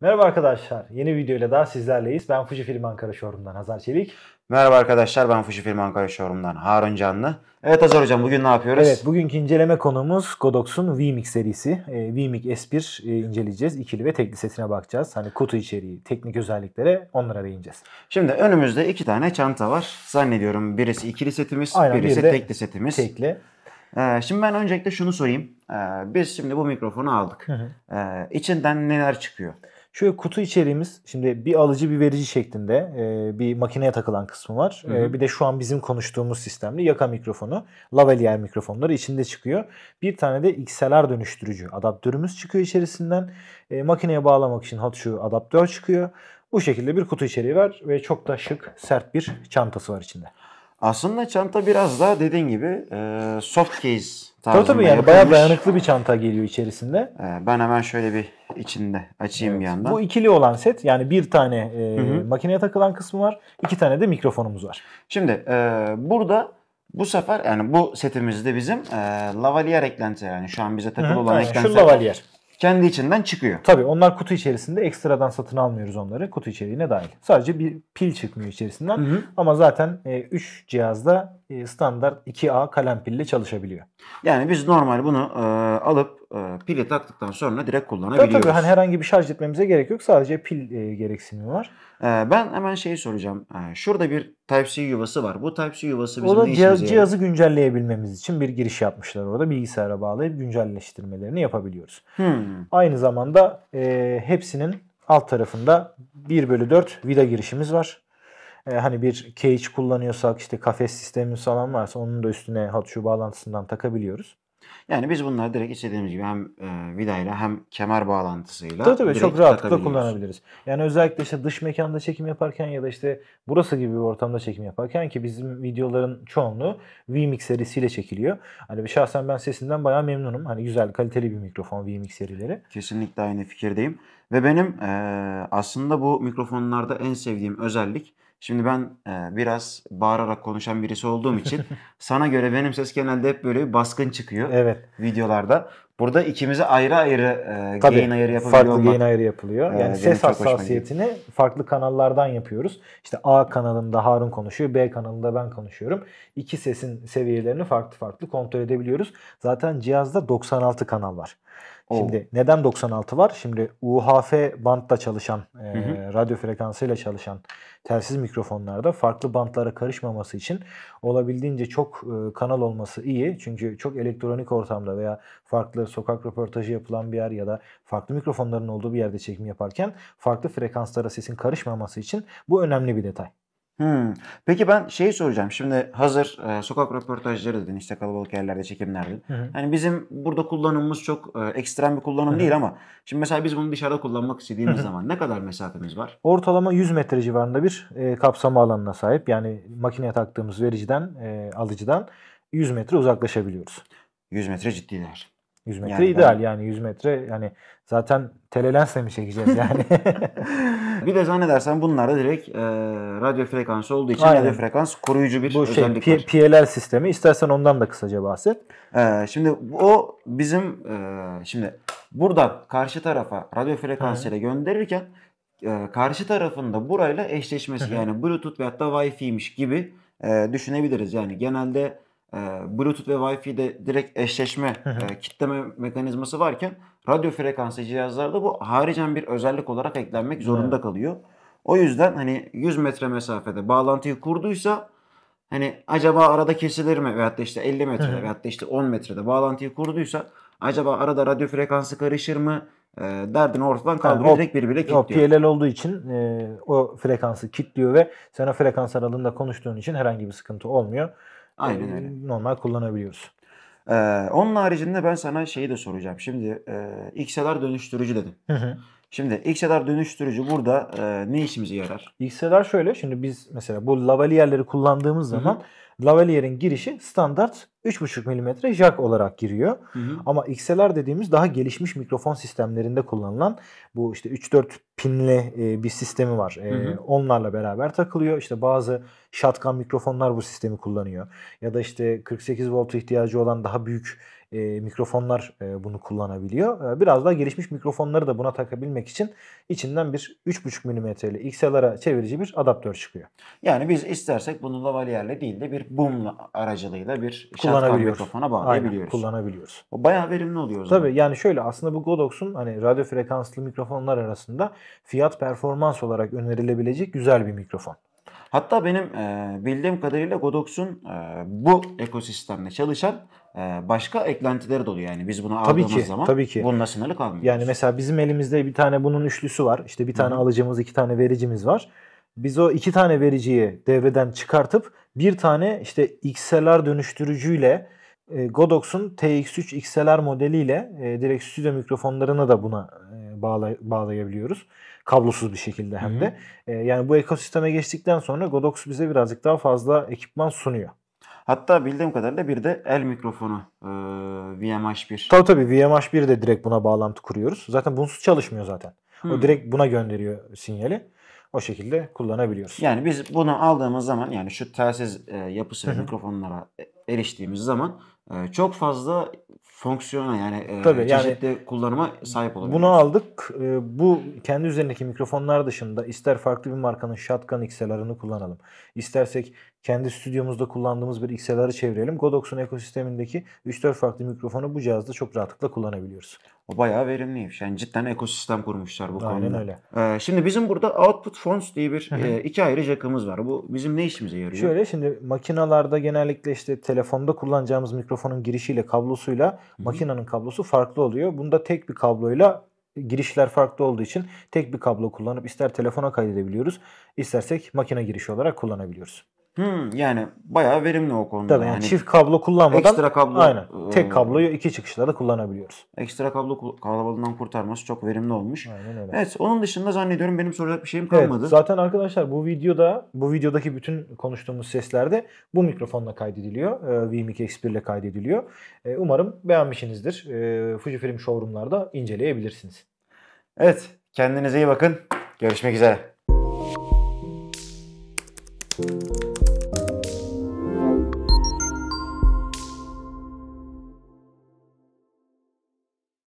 Merhaba arkadaşlar. Yeni videoyla daha sizlerleyiz. Ben Fuji Film Ankara Showroom'dan Hazar Çelik. Merhaba arkadaşlar. Ben Fuji Film Ankara Showroom'dan Harun Canlı. Evet Hazar Hocam bugün ne yapıyoruz? Evet bugünkü inceleme konuğumuz Godox'un VMix serisi. E, VMix S1 e, inceleyeceğiz. İkili ve tekli setine bakacağız. Hani kutu içeriği, teknik özelliklere onlara değineceğiz. Şimdi önümüzde iki tane çanta var. Zannediyorum birisi ikili setimiz, Aynen, birisi bir tekli setimiz. Tekli. Ee, şimdi ben öncelikle şunu sorayım. Ee, biz şimdi bu mikrofonu aldık. Hı hı. Ee, içinden neler çıkıyor? Şöyle kutu içeriğimiz şimdi bir alıcı bir verici şeklinde e, bir makineye takılan kısmı var. Hı e, hı. E, bir de şu an bizim konuştuğumuz sistemli yaka mikrofonu, lavalier mikrofonları içinde çıkıyor. Bir tane de XLR dönüştürücü adaptörümüz çıkıyor içerisinden. E, makineye bağlamak için hat şu adaptör çıkıyor. Bu şekilde bir kutu içeriği var ve çok da şık, sert bir çantası var içinde. Aslında çanta biraz da dediğin gibi e, soft case tarzında Tabii yani bayağı dayanıklı bir çanta geliyor içerisinde. E, ben hemen şöyle bir içinde açayım evet. bir yandan. Bu ikili olan set yani bir tane e, makineye takılan kısmı var. iki tane de mikrofonumuz var. Şimdi e, burada bu sefer yani bu setimizde bizim e, lavalier eklenti yani şu an bize takılı Hı-hı, olan eklenti. Şu lavalier kendi içinden çıkıyor. Tabii onlar kutu içerisinde ekstradan satın almıyoruz onları. Kutu içeriğine dahil. Sadece bir pil çıkmıyor içerisinden. Hı hı. Ama zaten 3 e, cihazda e, standart 2A kalem pille çalışabiliyor. Yani biz normal bunu e, alıp e, pile taktıktan sonra direkt kullanabiliyoruz. Tabii tabii hani herhangi bir şarj etmemize gerek yok. Sadece pil e, gereksinimi var. E, ben hemen şeyi soracağım. E, şurada bir Type-C yuvası var. Bu Type-C yuvası bizim o da ne cihaz, cihazı yani? güncelleyebilmemiz için bir giriş yapmışlar orada. Bilgisayara bağlayıp güncelleştirmelerini yapabiliyoruz. Hmm. Aynı zamanda e, hepsinin alt tarafında 1 bölü 4 vida girişimiz var e, hani bir cage kullanıyorsak işte kafes sistemimiz falan varsa onun da üstüne hat şu bağlantısından takabiliyoruz. Yani biz bunları direkt istediğimiz gibi hem e, vidayla hem kemer bağlantısıyla tabii, tabii çok rahatlıkla kullanabiliriz. Yani özellikle işte dış mekanda çekim yaparken ya da işte burası gibi bir ortamda çekim yaparken ki bizim videoların çoğunluğu VMix serisiyle çekiliyor. Hani şahsen ben sesinden bayağı memnunum. Hani güzel kaliteli bir mikrofon VMix serileri. Kesinlikle aynı fikirdeyim. Ve benim e, aslında bu mikrofonlarda en sevdiğim özellik Şimdi ben e, biraz bağırarak konuşan birisi olduğum için sana göre benim ses genelde hep böyle bir baskın çıkıyor evet. videolarda. Burada ikimizi ayrı ayrı e, Tabii, gain ayarı yapabiliyor farklı gain ayarı yapılıyor. E, yani ee, ses hassasiyetini farklı kanallardan yapıyoruz. İşte A kanalında Harun konuşuyor, B kanalında ben konuşuyorum. İki sesin seviyelerini farklı farklı kontrol edebiliyoruz. Zaten cihazda 96 kanal var. Şimdi neden 96 var? Şimdi UHF bantla çalışan e, hı hı radyo frekansıyla çalışan telsiz mikrofonlarda farklı bantlara karışmaması için olabildiğince çok e, kanal olması iyi. Çünkü çok elektronik ortamda veya farklı sokak röportajı yapılan bir yer ya da farklı mikrofonların olduğu bir yerde çekim yaparken farklı frekanslara sesin karışmaması için bu önemli bir detay. Hmm. Peki ben şeyi soracağım. Şimdi hazır e, sokak röportajları dedin işte kalabalık yerlerde çekimlerde. dedin. Yani bizim burada kullanımımız çok e, ekstrem bir kullanım hı hı. değil ama şimdi mesela biz bunu dışarıda kullanmak istediğimiz hı hı. zaman ne kadar mesafemiz var? Ortalama 100 metre civarında bir e, kapsama alanına sahip. Yani makineye taktığımız vericiden, e, alıcıdan 100 metre uzaklaşabiliyoruz. 100 metre ciddi değer. 100 metre yani ideal ben... yani 100 metre yani zaten telelensle mi çekeceğiz yani. bir de zannedersen bunlarda direkt e, radyo frekansı olduğu için Aynen. radyo frekans koruyucu bir Bu şey, özellik şey, var. PLR sistemi istersen ondan da kısaca bahset. Ee, şimdi o bizim e, şimdi burada karşı tarafa radyo frekansıyla gönderirken e, karşı tarafında burayla eşleşmesi yani Bluetooth veyahut da Wi-Fi'ymiş gibi e, düşünebiliriz. Yani genelde e, Bluetooth ve Wi-Fi'de direkt eşleşme, e, kitleme mekanizması varken radyo frekanslı cihazlarda bu haricen bir özellik olarak eklenmek zorunda evet. kalıyor. O yüzden hani 100 metre mesafede bağlantıyı kurduysa hani acaba arada kesilir mi veyahut da işte 50 metrede veyahut da işte 10 metrede bağlantıyı kurduysa acaba arada radyo frekansı karışır mı? E, derdini ortadan kaldırıyor. Yani direkt birbirine kilitliyor. O PLL olduğu için e, o frekansı kilitliyor ve sen o frekans aralığında konuştuğun için herhangi bir sıkıntı olmuyor. Aynen öyle. normal kullanabiliyoruz. Ee, onun haricinde ben sana şeyi de soracağım. Şimdi e, XLR dönüştürücü dedim. Hı hı. Şimdi XLR dönüştürücü burada e, ne işimize yarar? XLR şöyle şimdi biz mesela bu lavalierleri kullandığımız zaman hı hı. Lavalier'in girişi standart 3,5 mm jack olarak giriyor. Hı hı. Ama XLR dediğimiz daha gelişmiş mikrofon sistemlerinde kullanılan bu işte 3-4 pinli e, bir sistemi var. E, hı hı. Onlarla beraber takılıyor. İşte bazı shotgun mikrofonlar bu sistemi kullanıyor. Ya da işte 48 volt ihtiyacı olan daha büyük e, mikrofonlar e, bunu kullanabiliyor. E, biraz daha gelişmiş mikrofonları da buna takabilmek için içinden bir 3,5 milimetreli XLR'a çevirici bir adaptör çıkıyor. Yani biz istersek bunu lavalierle değil de bir boom aracılığıyla bir şatkan mikrofona bağlayabiliyoruz. Aynen, kullanabiliyoruz. O bayağı verimli oluyor o zaman. yani şöyle aslında bu Godox'un hani radyo frekanslı mikrofonlar arasında fiyat performans olarak önerilebilecek güzel bir mikrofon. Hatta benim e, bildiğim kadarıyla Godox'un e, bu ekosistemle çalışan e, başka eklentileri de oluyor. Yani biz bunu tabii aldığımız ki, zaman tabii ki. bununla sınırlı kalmıyoruz. Yani mesela bizim elimizde bir tane bunun üçlüsü var. İşte bir tane Hı-hı. alıcımız, iki tane vericimiz var biz o iki tane vericiyi devreden çıkartıp bir tane işte XLR dönüştürücüyle e, Godox'un TX3 XLR modeliyle e, direkt stüdyo mikrofonlarına da buna e, bağlay- bağlayabiliyoruz. Kablosuz bir şekilde hem de. E, yani bu ekosisteme geçtikten sonra Godox bize birazcık daha fazla ekipman sunuyor. Hatta bildiğim kadarıyla bir de el mikrofonu e, VMH1. Tabii tabii VMH1 de direkt buna bağlantı kuruyoruz. Zaten bunsuz çalışmıyor zaten. Hı. O direkt buna gönderiyor sinyali o şekilde kullanabiliyoruz. Yani biz bunu aldığımız zaman yani şu telsiz e, yapısı ve mikrofonlara eriştiğimiz zaman e, çok fazla fonksiyona yani e, Tabii, çeşitli yani, kullanıma sahip olabiliyoruz. Bunu aldık. E, bu kendi üzerindeki mikrofonlar dışında ister farklı bir markanın Shotgun XLR'ını kullanalım. İstersek kendi stüdyomuzda kullandığımız bir XLR'ı çevirelim. Godox'un ekosistemindeki 3-4 farklı mikrofonu bu cihazda çok rahatlıkla kullanabiliyoruz. O bayağı verimliymiş. Yani cidden ekosistem kurmuşlar bu Aynen konuda. Aynen öyle. Ee, şimdi bizim burada Output Fonts diye bir e, iki ayrı jackımız var. Bu bizim ne işimize yarıyor? Şöyle şimdi makinalarda genellikle işte telefonda kullanacağımız mikrofonun girişiyle kablosuyla Hı-hı. makinenin kablosu farklı oluyor. Bunda tek bir kabloyla girişler farklı olduğu için tek bir kablo kullanıp ister telefona kaydedebiliyoruz, istersek makine girişi olarak kullanabiliyoruz. Hmm, yani bayağı verimli o konuda. Tabii yani, yani çift kablo kullanmadan ekstra kablo aynen. Tek e, kabloyu iki çıkışla da kullanabiliyoruz. Ekstra kablo kalabalığından kurtarması çok verimli olmuş. Aynen öyle. Evet onun dışında zannediyorum benim soracak bir şeyim kalmadı. Evet, zaten arkadaşlar bu videoda bu videodaki bütün konuştuğumuz seslerde bu mikrofonla kaydediliyor. E, VMic X1 ile kaydediliyor. E, umarım beğenmişsinizdir. Fujifilm showroomlarda inceleyebilirsiniz. Evet kendinize iyi bakın. Görüşmek üzere. Thank you